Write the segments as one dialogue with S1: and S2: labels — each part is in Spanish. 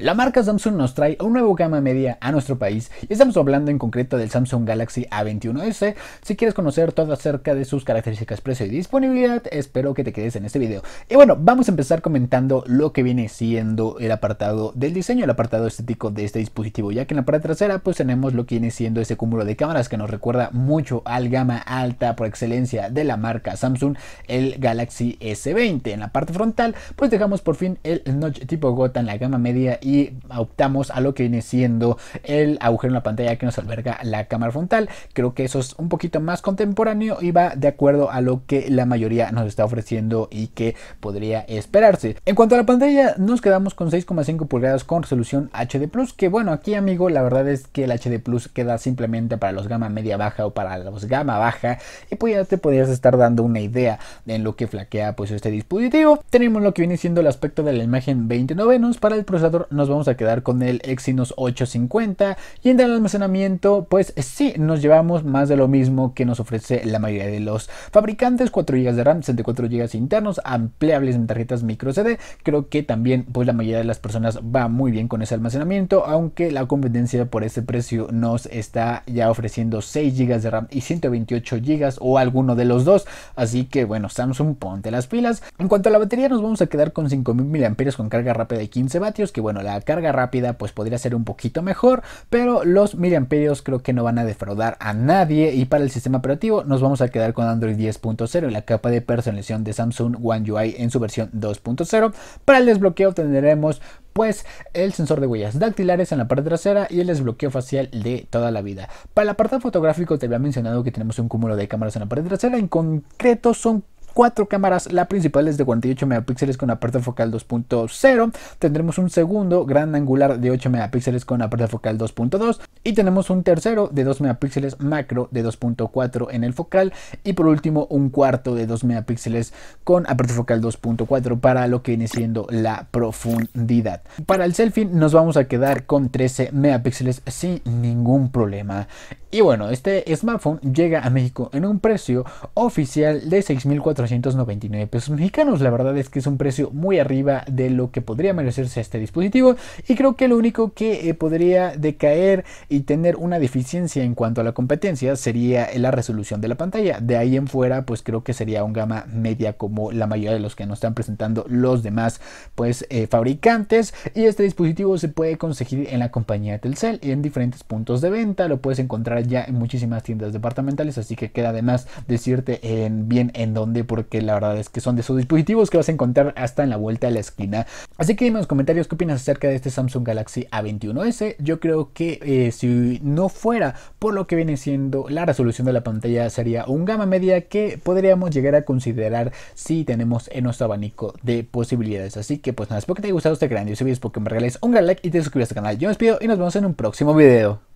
S1: La marca Samsung nos trae un nuevo gama media a nuestro país y estamos hablando en concreto del Samsung Galaxy A21s. Si quieres conocer todo acerca de sus características, precio y disponibilidad, espero que te quedes en este video. Y bueno, vamos a empezar comentando lo que viene siendo el apartado del diseño, el apartado estético de este dispositivo, ya que en la parte trasera pues tenemos lo que viene siendo ese cúmulo de cámaras que nos recuerda mucho al gama alta por excelencia de la marca Samsung, el Galaxy S20. En la parte frontal pues dejamos por fin el notch tipo gota en la gama media y y optamos a lo que viene siendo el agujero en la pantalla que nos alberga la cámara frontal. Creo que eso es un poquito más contemporáneo y va de acuerdo a lo que la mayoría nos está ofreciendo y que podría esperarse. En cuanto a la pantalla, nos quedamos con 6,5 pulgadas con resolución HD Plus, que bueno, aquí amigo, la verdad es que el HD Plus queda simplemente para los gama media baja o para los gama baja y pues ya te podrías estar dando una idea en lo que flaquea pues este dispositivo. Tenemos lo que viene siendo el aspecto de la imagen 20 novenos para el procesador nos vamos a quedar con el Exynos 850 y en el almacenamiento pues sí nos llevamos más de lo mismo que nos ofrece la mayoría de los fabricantes 4 GB de RAM 64 GB internos ampliables en tarjetas micro CD creo que también pues la mayoría de las personas va muy bien con ese almacenamiento aunque la competencia por ese precio nos está ya ofreciendo 6 GB de RAM y 128 GB o alguno de los dos así que bueno Samsung ponte las pilas en cuanto a la batería nos vamos a quedar con 5000 mAh con carga rápida de 15 vatios que bueno la la carga rápida pues podría ser un poquito mejor, pero los miliamperios creo que no van a defraudar a nadie y para el sistema operativo nos vamos a quedar con Android 10.0 y la capa de personalización de Samsung One UI en su versión 2.0. Para el desbloqueo tendremos pues el sensor de huellas dactilares en la parte trasera y el desbloqueo facial de toda la vida. Para el apartado fotográfico te había mencionado que tenemos un cúmulo de cámaras en la parte trasera, en concreto son cuatro cámaras, la principal es de 48 megapíxeles con apertura focal 2.0, tendremos un segundo gran angular de 8 megapíxeles con apertura focal 2.2 y tenemos un tercero de 2 megapíxeles macro de 2.4 en el focal y por último un cuarto de 2 megapíxeles con apertura focal 2.4 para lo que viene siendo la profundidad. Para el selfie nos vamos a quedar con 13 megapíxeles sin ningún problema. Y bueno, este smartphone llega a México en un precio oficial de 6.499 pesos mexicanos. La verdad es que es un precio muy arriba de lo que podría merecerse este dispositivo y creo que lo único que eh, podría decaer y tener una deficiencia en cuanto a la competencia sería la resolución de la pantalla. De ahí en fuera, pues creo que sería un gama media como la mayoría de los que nos están presentando los demás pues eh, fabricantes y este dispositivo se puede conseguir en la compañía Telcel y en diferentes puntos de venta lo puedes encontrar ya en muchísimas tiendas departamentales, así que queda además decirte en bien en dónde, porque la verdad es que son de esos dispositivos que vas a encontrar hasta en la vuelta de la esquina. Así que dime en los comentarios qué opinas acerca de este Samsung Galaxy A21S. Yo creo que eh, si no fuera por lo que viene siendo la resolución de la pantalla, sería un gama media que podríamos llegar a considerar si tenemos en nuestro abanico de posibilidades. Así que pues nada, espero que te haya gustado este gran video, espero que me regales un gran like y te suscribas al canal. Yo me despido y nos vemos en un próximo video.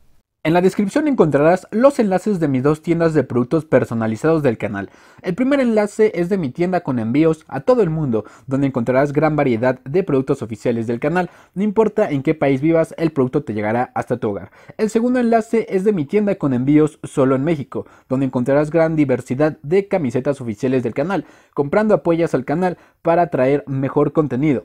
S1: En la descripción encontrarás los enlaces de mis dos tiendas de productos personalizados del canal. El primer enlace es de mi tienda con envíos a todo el mundo, donde encontrarás gran variedad de productos oficiales del canal. No importa en qué país vivas, el producto te llegará hasta tu hogar. El segundo enlace es de mi tienda con envíos solo en México, donde encontrarás gran diversidad de camisetas oficiales del canal. Comprando apoyas al canal para traer mejor contenido.